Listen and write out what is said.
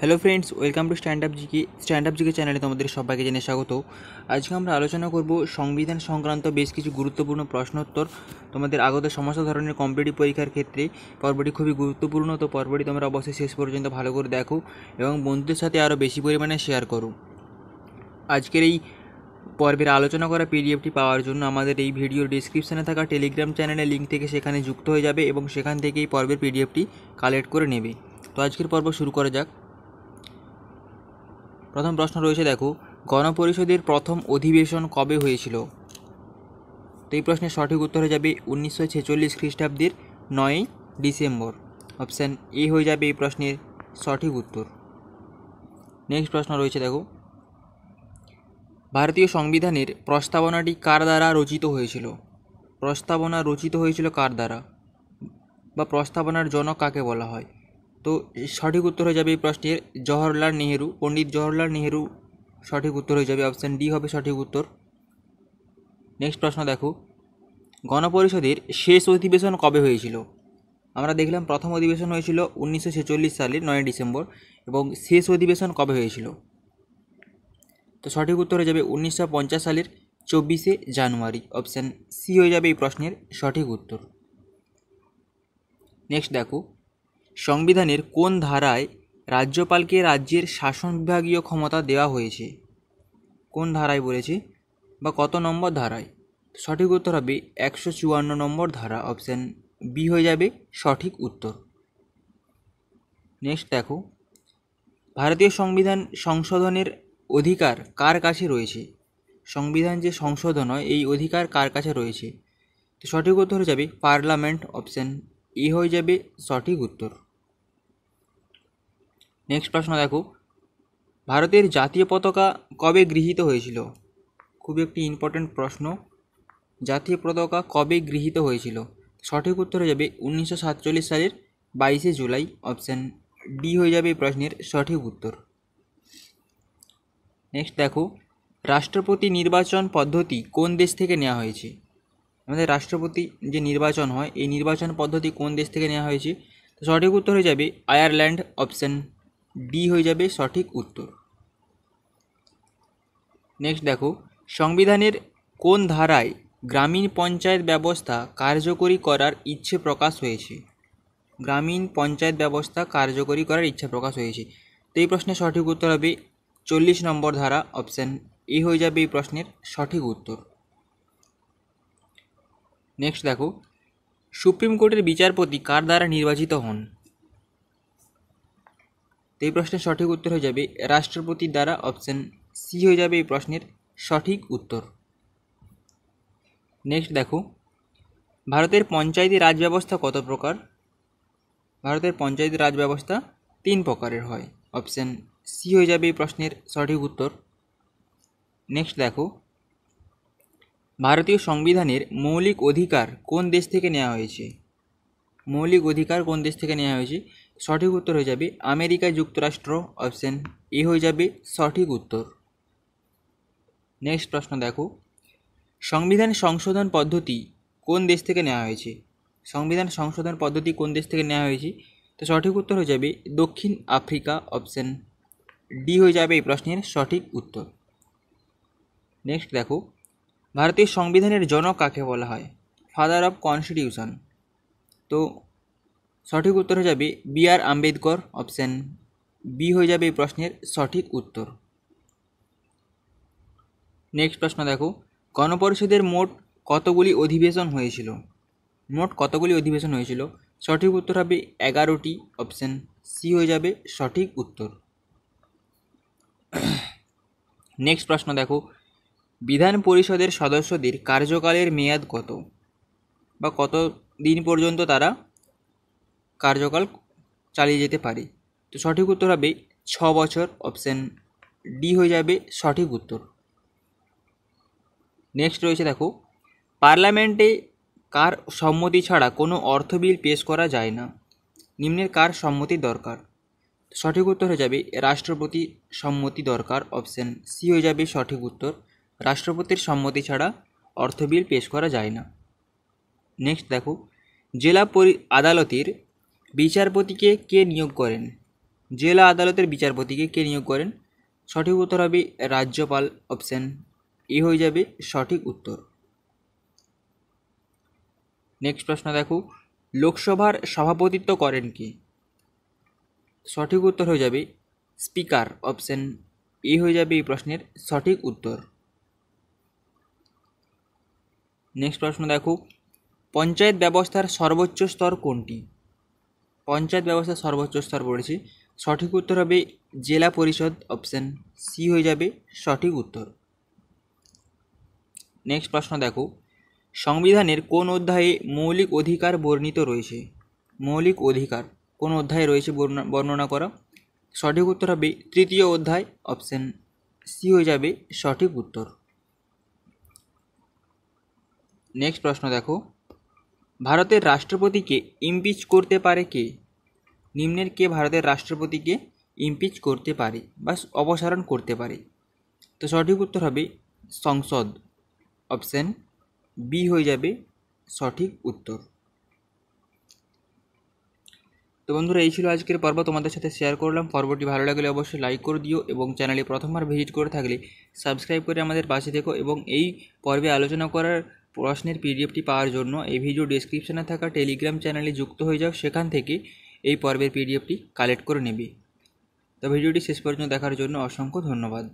hello friends welcome to stand up GK stand up GK চ্যানেলে তোমাদের সবাইকে জেনে স্বাগত আজকে আমরা আলোচনা করব সংবিধান সংক্রান্ত বেশ কিছু গুরুত্বপূর্ণ প্রশ্নোত্তর তোমাদের আগত সমস্ত ধরনের কম্পিটিভ পরীক্ষার ক্ষেত্রে পর্বটি খুবই গুরুত্বপূর্ণ তো পর্বটি তোমরা অবশ্যই শেষ পর্যন্ত ভালো করে দেখো এবং বন্ধুদের সাথে আরও বেশি পরিমাণে শেয়ার করো আজকের এই পর্বের আলোচনা করা পিডিএফটি পাওয়ার জন্য আমাদের এই ভিডিওর ডিসক্রিপশানে থাকা টেলিগ্রাম চ্যানেলের লিঙ্ক থেকে সেখানে যুক্ত হয়ে যাবে এবং সেখান থেকেই পর্বের পিডিএফটি কালেক্ট করে নেবে তো আজকের পর্ব শুরু করা যাক প্রথম প্রশ্ন রয়েছে দেখো গণপরিষদের প্রথম অধিবেশন কবে হয়েছিল তো এই প্রশ্নের সঠিক উত্তর হয়ে যাবে উনিশশো ছেচল্লিশ খ্রিস্টাব্দের নয়ই ডিসেম্বর অপশান এ হয়ে যাবে এই প্রশ্নের সঠিক উত্তর নেক্সট প্রশ্ন রয়েছে দেখো ভারতীয় সংবিধানের প্রস্তাবনাটি কার দ্বারা রচিত হয়েছিল প্রস্তাবনা রচিত হয়েছিল কার দ্বারা বা প্রস্তাবনার জনক কাকে বলা হয় তো সঠিক উত্তর হয়ে যাবে এই প্রশ্নের জওহরলাল নেহেরু পণ্ডিত জওহরলাল নেহেরু সঠিক উত্তর হয়ে যাবে অপশান ডি হবে সঠিক উত্তর নেক্সট প্রশ্ন দেখো গণপরিষদের শেষ অধিবেশন কবে হয়েছিল আমরা দেখলাম প্রথম অধিবেশন হয়েছিল উনিশশো ছেচল্লিশ সালের নয় ডিসেম্বর এবং শেষ অধিবেশন কবে হয়েছিল তো সঠিক উত্তর হয়ে যাবে উনিশশো সালের চব্বিশে জানুয়ারি অপশান সি হয়ে যাবে এই প্রশ্নের সঠিক উত্তর নেক্সট দেখো সংবিধানের কোন ধারায় রাজ্যপালকে রাজ্যের শাসন বিভাগীয় ক্ষমতা দেওয়া হয়েছে কোন ধারায় বলেছে বা কত নম্বর ধারায় সঠিক উত্তর হবে একশো চুয়ান্ন নম্বর ধারা অপশান বি হয়ে যাবে সঠিক উত্তর নেক্সট দেখো ভারতীয় সংবিধান সংশোধনের অধিকার কার কাছে রয়েছে সংবিধান যে সংশোধন হয় এই অধিকার কার কাছে রয়েছে তো সঠিক উত্তর হয়ে যাবে পার্লামেন্ট অপশান এ হয়ে যাবে সঠিক উত্তর নেক্সট প্রশ্ন দেখো ভারতের জাতীয় পতাকা কবে গৃহীত হয়েছিল খুবই একটি ইম্পর্ট্যান্ট প্রশ্ন জাতীয় পতাকা কবে গৃহীত হয়েছিল সঠিক উত্তর হয়ে যাবে উনিশশো সাতচল্লিশ সালের বাইশে জুলাই অপশান ডি হয়ে যাবে এই প্রশ্নের সঠিক উত্তর নেক্সট দেখো রাষ্ট্রপতি নির্বাচন পদ্ধতি কোন দেশ থেকে নেওয়া হয়েছে আমাদের রাষ্ট্রপতি যে নির্বাচন হয় এই নির্বাচন পদ্ধতি কোন দেশ থেকে নেওয়া হয়েছে তো সঠিক উত্তর হয়ে যাবে আয়ারল্যান্ড অপশান ডি হয়ে যাবে সঠিক উত্তর নেক্সট দেখো সংবিধানের কোন ধারায় গ্রামীণ পঞ্চায়েত ব্যবস্থা কার্যকরী করার ইচ্ছে প্রকাশ হয়েছে গ্রামীণ পঞ্চায়েত ব্যবস্থা কার্যকরী করার ইচ্ছা প্রকাশ হয়েছে তো এই প্রশ্নের সঠিক উত্তর হবে চল্লিশ নম্বর ধারা অপশান এ হয়ে যাবে এই প্রশ্নের সঠিক উত্তর নেক্সট দেখো সুপ্রিম কোর্টের বিচারপতি কার দ্বারা নির্বাচিত হন তো এই প্রশ্নের সঠিক উত্তর হয়ে যাবে রাষ্ট্রপতি দ্বারা অপশন সি হয়ে যাবে এই প্রশ্নের সঠিক উত্তর নেক্সট দেখো ভারতের পঞ্চায়েতি রাজ ব্যবস্থা কত প্রকার ভারতের পঞ্চায়েতি রাজ ব্যবস্থা তিন প্রকারের হয় অপশন সি হয়ে যাবে এই প্রশ্নের সঠিক উত্তর নেক্সট দেখো ভারতীয় সংবিধানের মৌলিক অধিকার কোন দেশ থেকে নেওয়া হয়েছে মৌলিক অধিকার কোন দেশ থেকে নেওয়া হয়েছে সঠিক উত্তর হয়ে যাবে আমেরিকা যুক্তরাষ্ট্র অপশন এ হয়ে যাবে সঠিক উত্তর নেক্সট প্রশ্ন দেখো সংবিধান সংশোধন পদ্ধতি কোন দেশ থেকে নেওয়া হয়েছে সংবিধান সংশোধন পদ্ধতি কোন দেশ থেকে নেওয়া হয়েছে তো সঠিক উত্তর হয়ে যাবে দক্ষিণ আফ্রিকা অপশন ডি হয়ে যাবে এই প্রশ্নের সঠিক উত্তর নেক্সট দেখো ভারতীয় সংবিধানের জনক কাকে বলা হয় ফাদার অফ কনস্টিটিউশন তো সঠিক উত্তর হয়ে যাবে B R Ambedkar option B হয়ে যাবে এই প্রশ্নের সঠিক উত্তর নেক্সট প্রশ্ন দেখো গণপরিষদের মোট কতগুলি অধিবেশন হয়েছিল মোট কতগুলি অধিবেশন হয়েছিল সঠিক উত্তর হবে এগারোটি অপশান সি হয়ে যাবে সঠিক উত্তর নেক্সট প্রশ্ন দেখো বিধান পরিষদের সদস্যদের কার্যকালের মেয়াদ কত বা কত দিন পর্যন্ত তারা কার্যকাল চালিয়ে যেতে পারি তো সঠিক উত্তর হবে ছ বছর অপশান ডি হয়ে যাবে সঠিক উত্তর নেক্সট রয়েছে দেখো পার্লামেন্টে কার সম্মতি ছাড়া কোনো অর্থ বিল পেশ করা যায় না নিম্নের কার সম্মতি দরকার সঠিক উত্তর হয়ে যাবে রাষ্ট্রপতি সম্মতি দরকার অপশান সি হয়ে যাবে সঠিক উত্তর রাষ্ট্রপতির সম্মতি ছাড়া অর্থ বিল পেশ করা যায় না নেক্সট দেখো জেলা পরি আদালতের বিচারপতিকে কে নিয়োগ করেন জেলা আদালতের বিচারপতিকে কে নিয়োগ করেন সঠিক উত্তর হবে রাজ্যপাল অপশান এ হয়ে যাবে সঠিক উত্তর নেক্সট প্রশ্ন দেখো লোকসভার সভাপতিত্ব করেন কে সঠিক উত্তর হয়ে যাবে স্পিকার অপশান এ হয়ে যাবে এই প্রশ্নের সঠিক উত্তর নেক্সট প্রশ্ন দেখো পঞ্চায়েত ব্যবস্থার সর্বোচ্চ স্তর কোনটি পঞ্চায়েত ব্যবস্থার সর্বোচ্চ স্তর পড়েছে সঠিক উত্তর হবে জেলা পরিষদ অপশান সি হয়ে যাবে সঠিক উত্তর নেক্সট প্রশ্ন দেখো সংবিধানের কোন অধ্যায়ে মৌলিক অধিকার বর্ণিত রয়েছে মৌলিক অধিকার কোন অধ্যায়ে রয়েছে বর্ণনা করা সঠিক উত্তর হবে তৃতীয় অধ্যায় অপশান সি হয়ে যাবে সঠিক উত্তর নেক্সট প্রশ্ন দেখো ভারতের রাষ্ট্রপতিকে ইমপিচ করতে পারে কে নিম্নের কে ভারতের রাষ্ট্রপতিকে ইমপিচ করতে পারে বা অপসারণ করতে পারে তো সঠিক উত্তর হবে সংসদ অপশান বি হয়ে যাবে সঠিক উত্তর তো বন্ধুরা এই ছিল আজকের পর্ব তোমাদের সাথে শেয়ার করলাম পর্বটি ভালো লাগলে অবশ্যই লাইক করে দিও এবং চ্যানেলে প্রথমবার ভিজিট করে থাকলে সাবস্ক্রাইব করে আমাদের পাশে দেখো এবং এই পর্বে আলোচনা করার প্রশ্নের পিডিএফটি পাওয়ার জন্য এই ভিডিও ডিসক্রিপশানে থাকা টেলিগ্রাম চ্যানেলে যুক্ত হয়ে যাও সেখান থেকে এই পর্বের পিডিএফটি কালেক্ট করে নেবে তো ভিডিওটি শেষ পর্যন্ত দেখার জন্য অসংখ্য ধন্যবাদ